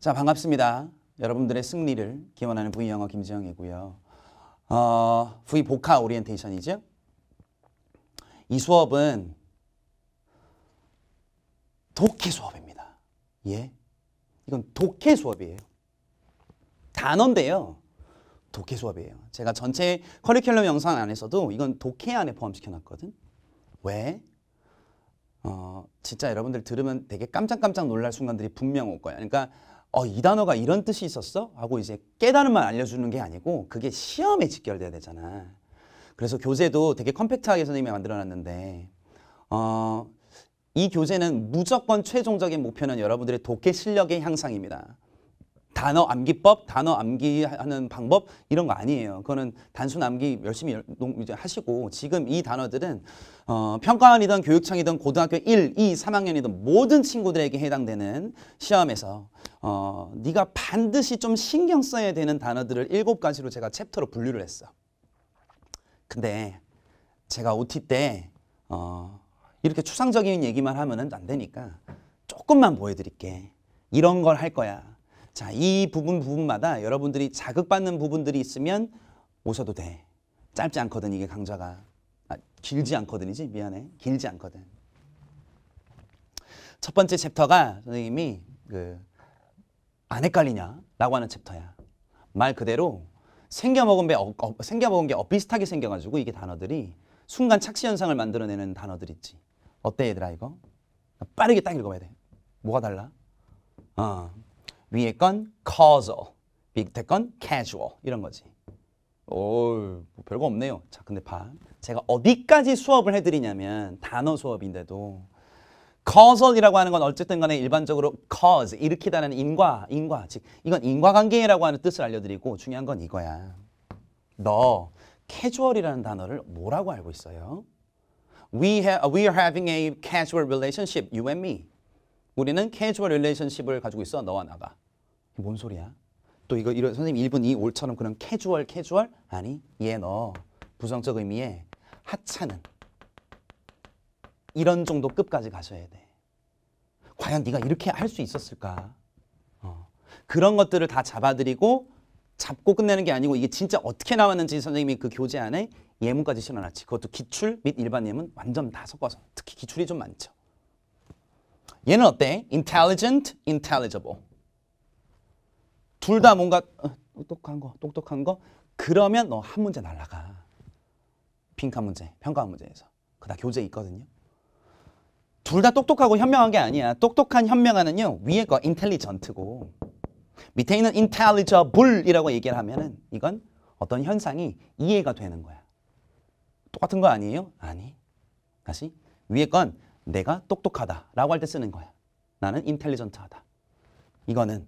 자 반갑습니다. 여러분들의 승리를 기원하는 V 영어 김지영이고요. 어, V 보카 오리엔테이션이죠. 이 수업은 독해 수업입니다. 예, 이건 독해 수업이에요. 단어인데요. 독해 수업이에요. 제가 전체 커리큘럼 영상 안에서도 이건 독해 안에 포함시켜놨거든. 왜? 어, 진짜 여러분들 들으면 되게 깜짝깜짝 놀랄 순간들이 분명 올거예 그러니까 어, 이 단어가 이런 뜻이 있었어? 하고 이제 깨달음만 알려주는 게 아니고 그게 시험에 직결돼야 되잖아. 그래서 교재도 되게 컴팩트하게 선생님이 만들어놨는데 어, 이 교재는 무조건 최종적인 목표는 여러분들의 독해 실력의 향상입니다. 단어 암기법, 단어 암기하는 방법 이런 거 아니에요. 그거는 단순 암기 열심히 이제 하시고 지금 이 단어들은 어, 평가원이든 교육청이든 고등학교 1, 2, 3학년이든 모든 친구들에게 해당되는 시험에서 어, 네가 반드시 좀 신경 써야 되는 단어들을 일곱 가지로 제가 챕터로 분류를 했어. 근데 제가 OT 때 어, 이렇게 추상적인 얘기만 하면 은안 되니까 조금만 보여드릴게. 이런 걸 할 거야. 자, 이 부분 부분마다 여러분들이 자극받는 부분들이 있으면 오셔도 돼. 짧지 않거든, 이게 강좌가. 아, 길지 않거든이지? 미안해. 길지 않거든. 첫 번째 챕터가 선생님이 그안 헷갈리냐라고 하는 챕터야. 말 그대로 생겨 먹은 게 어, 어, 생겨 먹은 게 어, 비슷하게 생겨가지고 이게 단어들이 순간 착시 현상을 만들어내는 단어들 있지. 어때 얘들아 이거? 빠르게 딱 읽어봐야 돼. 뭐가 달라? 어. 위에 건 causal, 밑에 건 casual 이런 거지. 오, 뭐 별거 없네요. 자, 근데 봐. 제가 어디까지 수업을 해드리냐면 단어 수업인데도 causal이라고 하는 건 어쨌든 간에 일반적으로 cause, 일으키다는 인과, 인과. 즉, 이건 인과관계라고 하는 뜻을 알려드리고 중요한 건 이거야. 너 캐주얼이라는 단어를 뭐라고 알고 있어요? We, ha we are having a casual relationship, you and me. 우리는 캐주얼 릴레이션십을 가지고 있어 너와 나가. 뭔 소리야? 또 이거 이런 선생님 1분 2 올처럼 그런 캐주얼 캐주얼 아니 얘 너 부정적 의미의 하찮은 이런 정도 끝까지 가셔야 돼. 과연 네가 이렇게 할 수 있었을까? 어. 그런 것들을 다 잡아들이고 잡고 끝내는 게 아니고 이게 진짜 어떻게 나왔는지 선생님이 그 교재 안에 예문까지 실어놨지. 그것도 기출 및 일반 예문 완전 다 섞어서 특히 기출이 좀 많죠. 얘는 어때? intelligent, intelligible. 둘 다 뭔가 어, 똑똑한 거, 똑똑한 거. 그러면 너 한 문제 날라가. 빈칸 문제, 평가원 문제에서. 그다 교재 있거든요. 둘 다 똑똑하고 현명한 게 아니야. 똑똑한 현명한은요. 위에 거 intelligent고 밑에 있는 intelligible이라고 얘기를 하면은 이건 어떤 현상이 이해가 되는 거야. 똑같은 거 아니에요? 아니. 다시 위에 건 내가 똑똑하다라고 할 때 쓰는 거야. 나는 인텔리전트하다. 이거는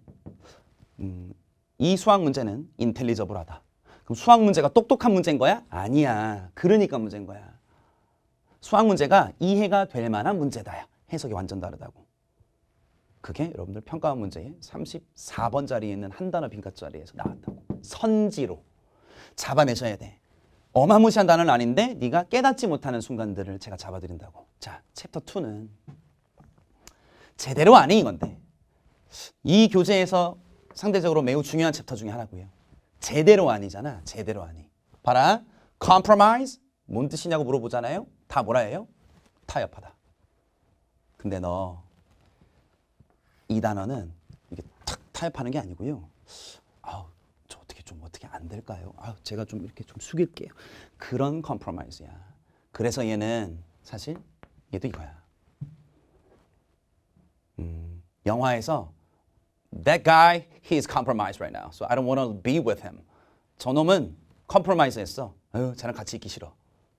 음, 이 수학 문제는 인텔리저블하다. 그럼 수학 문제가 똑똑한 문제인 거야? 아니야. 그러니까 문제인 거야. 수학 문제가 이해가 될 만한 문제다. 해석이 완전 다르다고. 그게 여러분들 평가 문제의 34번 자리에 있는 한 단어 빈가 자리에서 나왔다고. 선지로 잡아내셔야 돼. 어마무시한 단어는 아닌데 네가 깨닫지 못하는 순간들을 제가 잡아드린다고. 자, 챕터 2는 제대로 아닌 건데 이 교재에서 상대적으로 매우 중요한 챕터 중에 하나고요. 제대로 아니잖아. 제대로 아니. 봐라. compromise 뭔 뜻이냐고 물어보잖아요. 다 뭐라 해요? 타협하다. 근데 너 이 단어는 이게 탁 타협하는 게 아니고요. 안 될까요? 아, 제가 좀 이렇게 좀 숙일게요. 그런 컴프로마이즈야. 그래서 얘는 사실 얘도 이거야. 음, 영화에서 That guy, he's compromised right now. So I don't want to be with him. 저놈은 c o m p r o 했어. 아유, 랑 같이 있기 싫어.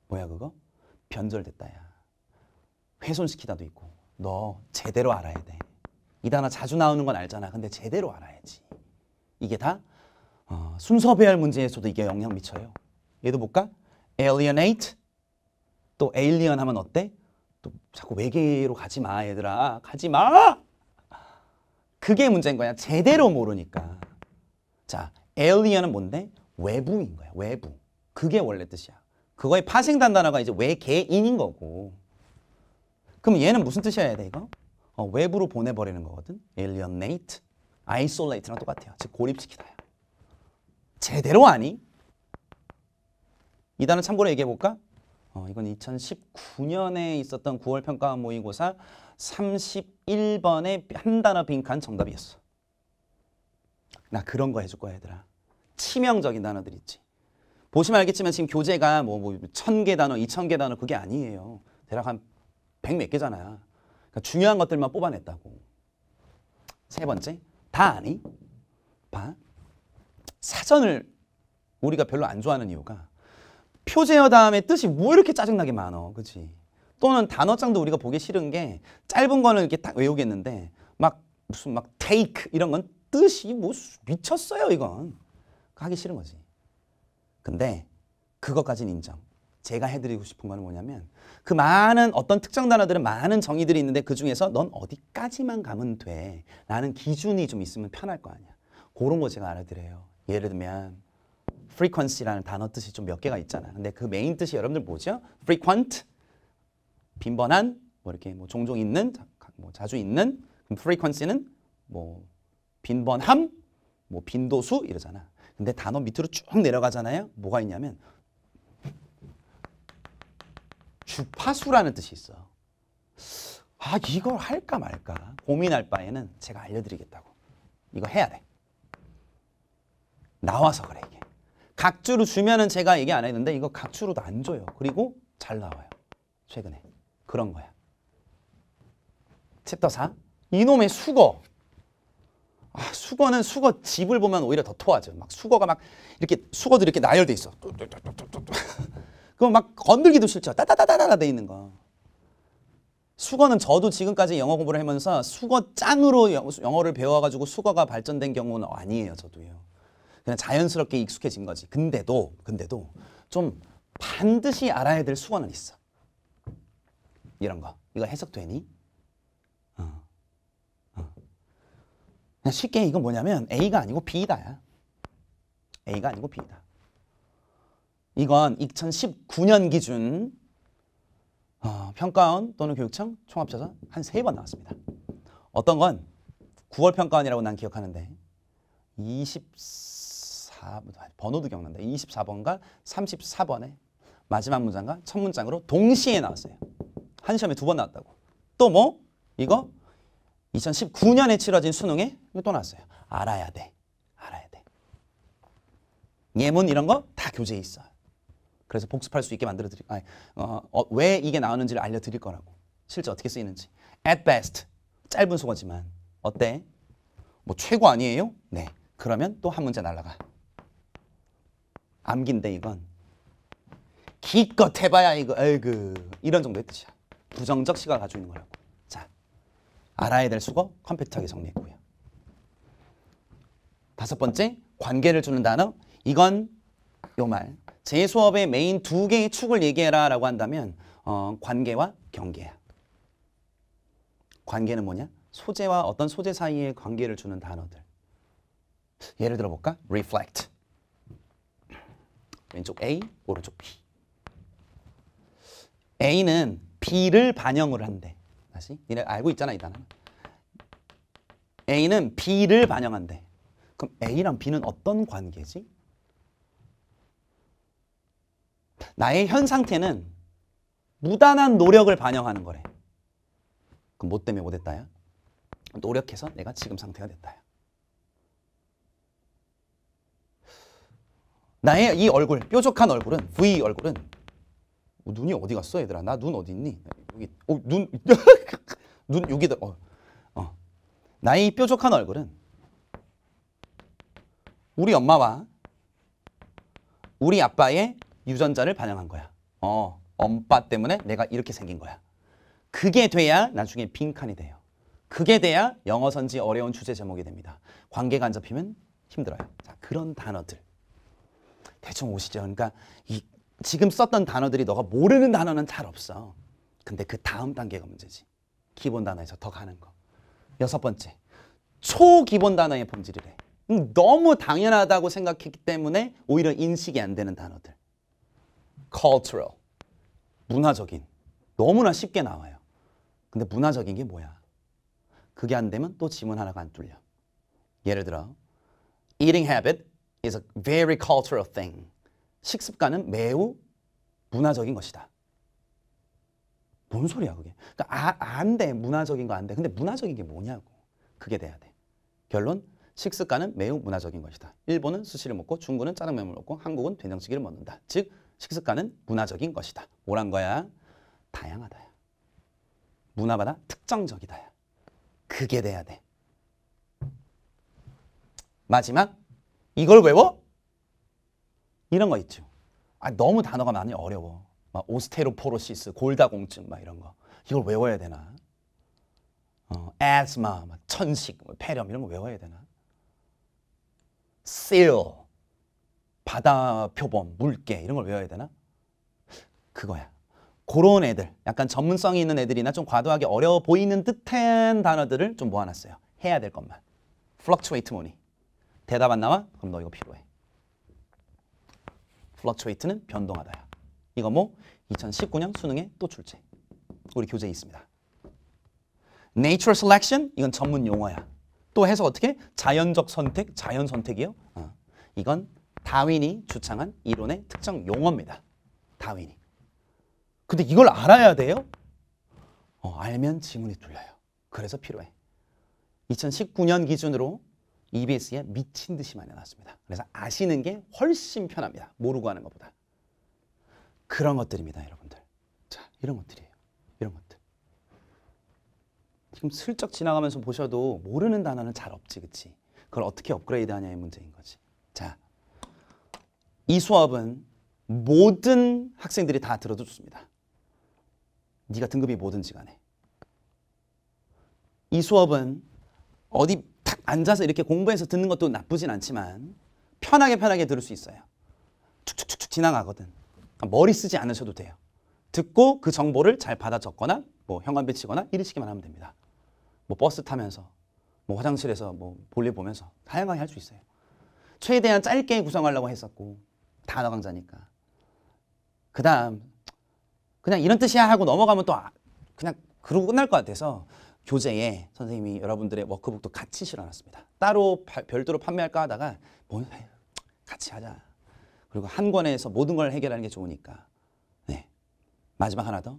뭐야 그거? 변절됐다 야. 훼손시키다도 있고. 너 제대로 알아야 돼. 이 단어 자주 나오는 건 알잖아. 근데 제대로 알아야지. 이게 다 어, 순서 배열 문제에서도 이게 영향 미쳐요. 얘도 볼까? alienate 또 alien 하면 어때? 또 자꾸 외계로 가지 마 얘들아 가지 마 그게 문제인 거야 제대로 모르니까 자 alien은 뭔데 외부인 거야 외부 그게 원래 뜻이야 그거의 파생단 단어가 이제 외계인인 거고 그럼 얘는 무슨 뜻이어야 돼 이거 어, 외부로 보내버리는 거거든 alienate isolate랑 똑같아요 즉 고립시키다야 제대로 아니? 이 단어 참고로 얘기해 볼까? 어, 이건 2019년에 있었던 9월 평가 모의고사 31번의 한 단어 빈칸 정답이었어. 나 그런 거 해줄 거야 얘들아. 치명적인 단어들 있지. 보시면 알겠지만 지금 교재가 뭐뭐천개 단어, 이천 개 단어 그게 아니에요. 대략 한 백 몇 개잖아. 그러니까 중요한 것들만 뽑아냈다고. 세 번째, 다 아니? 봐. 사전을 우리가 별로 안 좋아하는 이유가 표제어 다음에 뜻이 뭐 이렇게 짜증나게 많어. 그치 또는 단어장도 우리가 보기 싫은 게 짧은 거는 이렇게 딱 외우겠는데 막 무슨 막 take 이런 건 뜻이 뭐 미쳤어요 이건. 하기 싫은 거지. 근데 그것까지는 인정. 제가 해드리고 싶은 거는 뭐냐면 그 많은 어떤 특정 단어들은 많은 정의들이 있는데 그 중에서 넌 어디까지만 가면 돼. 라는 기준이 좀 있으면 편할 거 아니야. 그런 거 제가 알아드려요. 예를 들면 frequency라는 단어 뜻이 좀 몇 개가 있잖아. 근데 그 메인 뜻이 여러분들 뭐죠? frequent 빈번한 뭐 이렇게 뭐 종종 있는 뭐 자주 있는 frequency는 뭐 빈번함 뭐 빈도수 이러잖아. 근데 단어 밑으로 쭉 내려가잖아요. 뭐가 있냐면 주파수라는 뜻이 있어. 아 이걸 할까 말까 고민할 바에는 제가 알려드리겠다고. 이거 해야 돼. 나와서 그래 이게. 각주로 주면은 제가 얘기 안 했는데 이거 각주로도 안 줘요. 그리고 잘 나와요. 최근에. 그런 거야. 챕터 4. 이놈의 수거. 아, 수거는 수거 집을 보면 오히려 더 토하죠. 막 수거가 막 이렇게 수거들이 이렇게 나열돼 있어. 그럼 막 건들기도 싫죠. 따다다다다돼 있는 거. 수거는 저도 지금까지 영어 공부를 하면서 수거 짱으로 영어를 배워가지고 수거가 발전된 경우는 아니에요. 저도요. 그냥 자연스럽게 익숙해진 거지. 근데도 근데도 좀 반드시 알아야 될 수건은 있어. 이런 거. 이거 해석되니? 어. 어. 그냥 쉽게 이건 뭐냐면 A가 아니고 B다야. A가 아니고 B다. 이건 2019년 기준 어, 평가원 또는 교육청 총합쳐서 한세 번 나왔습니다. 어떤 건 9월 평가원이라고 난 기억하는데 20 24 번호도 기억난다. 24번과 34번에 마지막 문장과 첫 문장으로 동시에 나왔어요. 한 시험에 두 번 나왔다고. 또 뭐? 이거 2019년에 치러진 수능에 또 나왔어요. 알아야 돼. 알아야 돼. 예문 이런 거 다 교재에 있어 그래서 복습할 수 있게 만들어 드릴 아니, 어, 어, 왜 이게 나오는지를 알려 드릴 거라고. 실제 어떻게 쓰이는지. At best. 짧은 소거지만 어때? 뭐 최고 아니에요? 네. 그러면 또 한 문제 날라가. 암기인데 이건 기껏 해봐야 이거 에이그 이런 정도의 뜻이야. 부정적 시각 가지고 있는 거라고. 자, 알아야 될 수거 컴퓨터하게 정리했고요. 다섯 번째, 관계를 주는 단어. 이건 요 말. 제 수업의 메인 두 개의 축을 얘기해라 라고 한다면 어, 관계와 경계야. 관계는 뭐냐? 소재와 어떤 소재 사이의 관계를 주는 단어들. 예를 들어볼까? reflect. 왼쪽 A, 오른쪽 B. A는 B를 반영을 한대. 다시 니네 알고 있잖아 이 단어. A는 B를 반영한대. 그럼 A랑 B는 어떤 관계지? 나의 현 상태는 무단한 노력을 반영하는 거래. 그럼 뭐 때문에 못했다야? 뭐 노력해서 내가 지금 상태가 됐다야. 나의 이 얼굴, 뾰족한 얼굴은 V 얼굴은 어, 눈이 어디 갔어 얘들아? 나 눈 어디 있니? 여기 어, 눈, 눈 여기다 어. 어. 나의 이 뾰족한 얼굴은 우리 엄마와 우리 아빠의 유전자를 반영한 거야. 어, 엄빠 때문에 내가 이렇게 생긴 거야. 그게 돼야 나중에 빈칸이 돼요. 그게 돼야 영어 선지 어려운 주제 제목이 됩니다. 관계가 안 잡히면 힘들어요. 자, 그런 단어들. 대충 오시죠. 그러니까 이 지금 썼던 단어들이 너가 모르는 단어는 잘 없어. 근데 그 다음 단계가 문제지. 기본 단어에서 더 가는 거. 여섯 번째. 초기본 단어의 품질을 해. 음, 너무 당연하다고 생각했기 때문에 오히려 인식이 안 되는 단어들. cultural. 문화적인. 너무나 쉽게 나와요. 근데 문화적인 게 뭐야? 그게 안 되면 또 지문 하나가 안 뚫려. 예를 들어 eating habit is a very cultural thing. 식습관은 매우 문화적인 것이다. 뭔 소리야 그게. 그러니까 아, 안 돼. 문화적인 거 안 돼. 근데 문화적인 게 뭐냐고. 그게 돼야 돼. 결론 식습관은 매우 문화적인 것이다. 일본은 수시를 먹고 중국은 짜장면을 먹고 한국은 된장찌개를 먹는다. 즉 식습관은 문화적인 것이다. 뭐란 거야? 다양하다 문화마다 특정적이다 그게 돼야 돼. 마지막 이걸 외워? 이런 거 있죠. 아, 너무 단어가 많이 어려워. 막 오스테로포로시스, 골다공증 막 이런 거. 이걸 외워야 되나? 어, 에스마, 막 천식, 뭐 폐렴 이런 거 외워야 되나? 실, 바다 표범, 물개 이런 걸 외워야 되나? 그거야. 그런 애들, 약간 전문성이 있는 애들이나 좀 과도하게 어려워 보이는 듯한 단어들을 좀 모아놨어요. 해야 될 것만. fluctuate money. 대답 안 나와? 그럼 너 이거 필요해. 플러츄웨이트는 변동하다야. 이거 뭐 2019년 수능에 또 출제. 우리 교재에 있습니다. Nature selection 이건 전문 용어야. 또 해서 어떻게? 자연적 선택, 자연 선택이요. 어. 이건 다윈이 주창한 이론의 특정 용어입니다. 다윈이. 근데 이걸 알아야 돼요? 어, 알면 지문이 뚫려요. 그래서 필요해. 2019년 기준으로 EBS에 미친 듯이 많이 나왔습니다. 그래서 아시는 게 훨씬 편합니다. 모르고 하는 것보다. 그런 것들입니다, 여러분들. 자, 이런 것들이에요. 이런 것들. 지금 슬쩍 지나가면서 보셔도 모르는 단어는 잘 없지, 그치? 그걸 어떻게 업그레이드 하냐의 문제인 거지. 자, 이 수업은 모든 학생들이 다 들어도 좋습니다. 네가 등급이 뭐든지 간에. 이 수업은 어디 앉아서 이렇게 공부해서 듣는 것도 나쁘진 않지만 편하게 편하게 들을 수 있어요. 툭툭툭툭 지나가거든. 그러니까 머리 쓰지 않으셔도 돼요. 듣고 그 정보를 잘 받아 적거나 뭐 현관 배치거나 이리시기만 하면 됩니다. 뭐 버스 타면서 뭐 화장실에서 뭐 볼일 보면서 다양하게 할 수 있어요. 최대한 짧게 구성하려고 했었고 단어 강자니까. 그 다음 그냥 이런 뜻이야 하고 넘어가면 또 아, 그냥 그러고 끝날 것 같아서 교재에 선생님이 여러분들의 워크북도 같이 실어놨습니다. 따로 바, 별도로 판매할까 하다가 뭐 같이 하자. 그리고 한 권에서 모든 걸 해결하는 게 좋으니까. 네. 마지막 하나 더.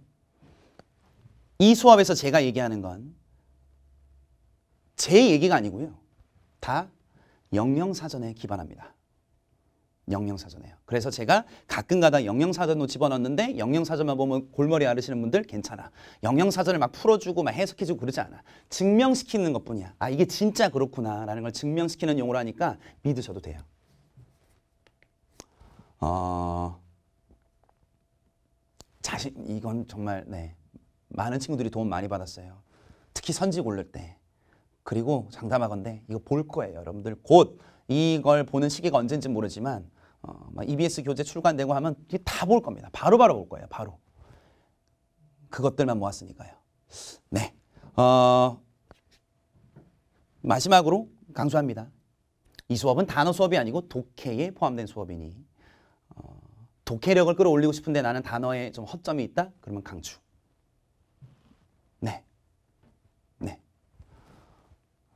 이 수업에서 제가 얘기하는 건 제 얘기가 아니고요. 다 영영사전에 기반합니다. 영영사전이에요. 그래서 제가 가끔가다 영영사전으로 집어넣는데 영영사전만 보면 골머리 앓으시는 분들 괜찮아. 영영사전을 막 풀어주고 막 해석해주고 그러지 않아. 증명시키는 것뿐이야. 아 이게 진짜 그렇구나 라는 걸 증명시키는 용어로 하니까 믿으셔도 돼요. 어... 자신 이건 정말 네 많은 친구들이 도움 많이 받았어요. 특히 선지 고를 때. 그리고 장담하건데 이거 볼 거예요. 여러분들 곧 이걸 보는 시기가 언젠지 모르지만 어, EBS 교재 출간되고 하면 다 볼 겁니다. 바로바로 바로 볼 거예요. 바로. 그것들만 모았으니까요. 네. 어, 마지막으로 강조합니다. 이 수업은 단어 수업이 아니고 독해에 포함된 수업이니 어, 독해력을 끌어올리고 싶은데 나는 단어에 좀 허점이 있다? 그러면 강추. 네. 네.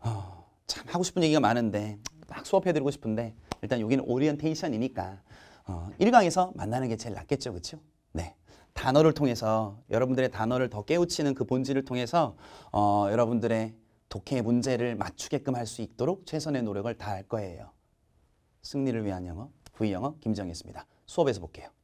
어, 참 하고 싶은 얘기가 많은데 수업해드리고 싶은데 일단 여기는 오리엔테이션이니까 어, 1강에서 만나는 게 제일 낫겠죠. 그렇죠? 네. 단어를 통해서 여러분들의 단어를 더 깨우치는 그 본질을 통해서 어, 여러분들의 독해 문제를 맞추게끔 할 수 있도록 최선의 노력을 다할 거예요. 승리를 위한 영어, V영어 김정희였습니다. 수업에서 볼게요.